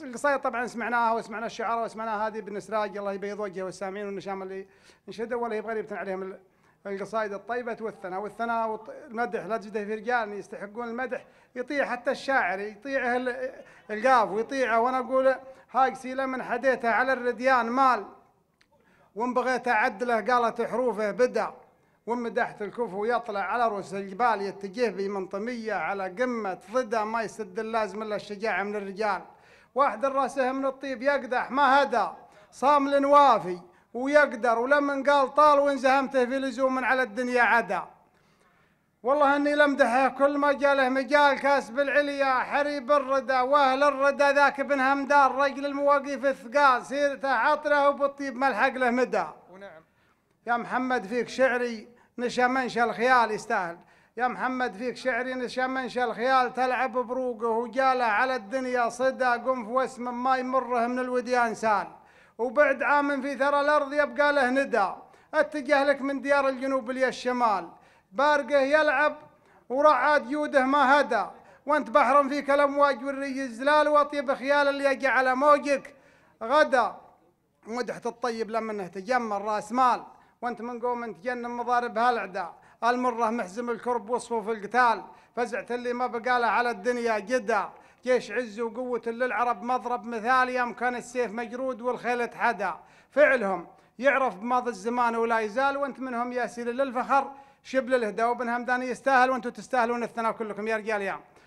القصايد طبعا سمعناها وسمعنا الشعراء وسمعنا هذه بن سراج الله يبيض وجهه والسامعين والنشام اللي انشده ولا يبغى يبتن عليهم القصائد الطيبة والثناء والثناء والمدح لا تجده في رجال يستحقون المدح يطيع حتى الشاعر يطيعه القاف ويطيعه وأنا أقول هاجسي لمن حديته على الرديان مال وان بغيت أعدله قالت حروفه بدأ وان مدحت الكفو يطلع على رؤوس الجبال يتجه بمنطمية على قمة ضده ما يسد اللازم إلا الشجاعة من الرجال واحد راسه من الطيب يقدح ما هدى صامل وافي ويقدر ولمن قال طال وانزهمته في لزوم على الدنيا عدا والله اني لمدحه كل ما جاله مجال كاسب العليا حريب الردى واهل الردى ذاك ابن همدان رجل المواقف الثقال سيرته عطره وبالطيب ملحق له مدى ونعم يا محمد فيك شعري نشا منشا الخيال يستاهل يا محمد فيك شعري شمنش الخيال تلعب بروقه وجاله على الدنيا صدى قنف واسم ما يمره من الوديان سال وبعد عام في ثرى الأرض يبقى له ندى اتجه لك من ديار الجنوب الي الشمال بارقه يلعب ورعى ديوده ما هدى وانت بحر فيك الامواج والري الزلال واطيب خيال اللي يجي على موجك غدا مدحت الطيب لما انه تجمل راس مال وانت من قوم تجنن مضارب هالعدا المره محزم الكرب وصفه في القتال فزعة اللي ما بقاله على الدنيا جدا جيش عز وقوة للعرب مضرب مثال يوم كان السيف مجرود والخيل اتحدى فعلهم يعرف بماضي الزمان ولا يزال وانت منهم سيل للفخر شبل الهدى وبن همدان يستاهل وانتم تستاهلون الثناء كلكم يا رجال يا